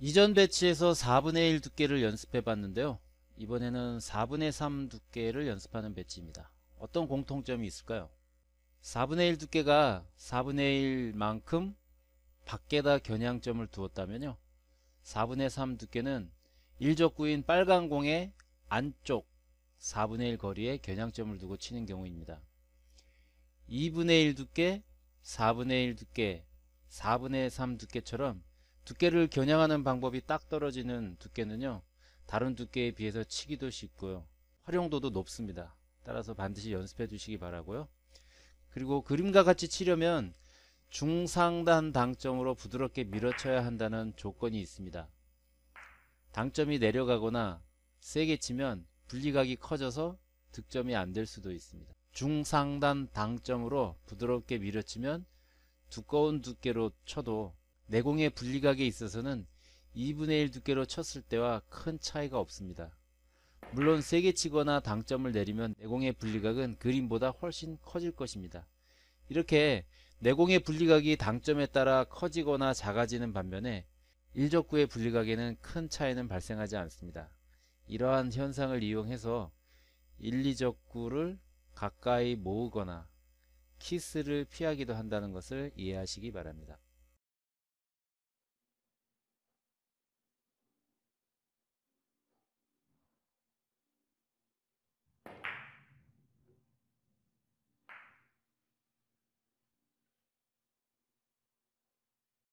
이전 배치에서 4분의 1 두께를 연습해 봤는데요. 이번에는 4분의 3 두께를 연습하는 배치입니다. 어떤 공통점이 있을까요? 4분의 1 두께가 4분의 1만큼 밖에다 겨냥점을 두었다면요. 4분의 3 두께는 1적구인 빨간 공의 안쪽 4분의 1 거리에 겨냥점을 두고 치는 경우입니다. 2분의 1 두께, 4분의 1 두께, 4분의 3 두께처럼 두께를 겨냥하는 방법이 딱 떨어지는 두께는요 다른 두께에 비해서 치기도 쉽고요 활용도도 높습니다 따라서 반드시 연습해 주시기 바라고요 그리고 그림과 같이 치려면 중상단 당점으로 부드럽게 밀어쳐야 한다는 조건이 있습니다 당점이 내려가거나 세게 치면 분리각이 커져서 득점이 안 될 수도 있습니다 중상단 당점으로 부드럽게 밀어치면 두꺼운 두께로 쳐도 내공의 분리각에 있어서는 2분의 1 두께로 쳤을 때와 큰 차이가 없습니다. 물론 세게 치거나 당점을 내리면 내공의 분리각은 그림보다 훨씬 커질 것입니다. 이렇게 내공의 분리각이 당점에 따라 커지거나 작아지는 반면에 일적구의 분리각에는 큰 차이는 발생하지 않습니다. 이러한 현상을 이용해서 일리적구를 가까이 모으거나 키스를 피하기도 한다는 것을 이해하시기 바랍니다.